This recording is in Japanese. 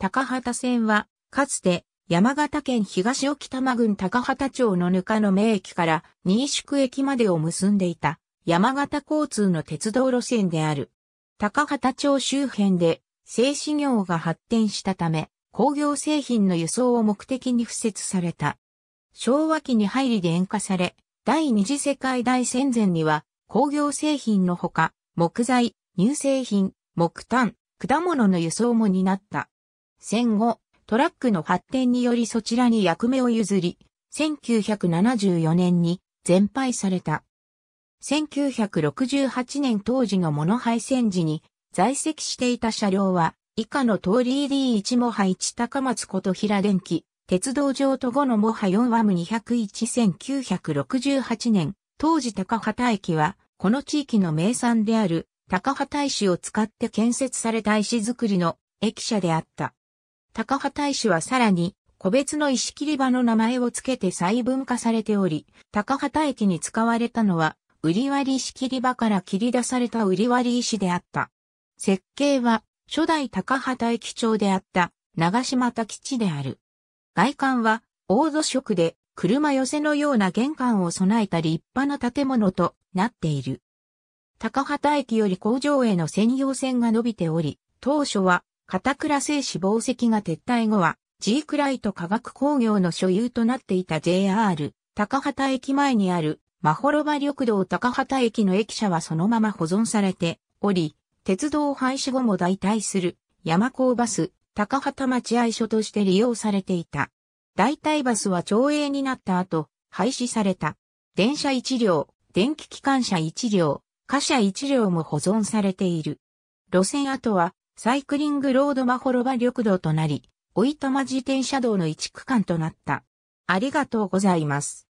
高畑線は、かつて、山形県東沖玉郡高畑町のぬかの名駅から新宿駅までを結んでいた山形交通の鉄道路線である。高畑町周辺で製紙業が発展したため工業製品の輸送を目的に付設された。昭和期に入り電化され、第二次世界大戦前には工業製品のほか木材、乳製品、木炭、果物の輸送も担った。戦後、トラックの発展によりそちらに役目を譲り、1974年に全廃された。1968年当時のモノ配線時に在籍していた車両は以下の通り ED1 モハ1高松琴平電機、鉄道上と後のモハ4ワム2011968年、当時高畑駅はこの地域の名産である高畑石を使って建設された石造りの駅舎であった。高畑大使はさらに、個別の石切り場の名前を付けて細分化されており、高畑駅に使われたのは、売り割り石切り場から切り出された売り割り石であった。設計は、初代高畑駅長であった、長島田吉である。外観は、大土色で、車寄せのような玄関を備えた立派な建物となっている。高畑駅より工場への専用線が伸びており、当初は片倉製紙宝石が撤退後は、G クライト化学工業の所有となっていた JR、高畑駅前にある、マホロバ緑道高畑駅の駅舎はそのまま保存されており、鉄道廃止後も代替する、山高バス、高畑待合所として利用されていた。代替バスは町営になった後、廃止された。電車一両、電気機関車一両、貨車一両も保存されている。路線跡は、サイクリングロードマホロバ緑道となり、おいたま自転車道の一区間となった。ありがとうございます。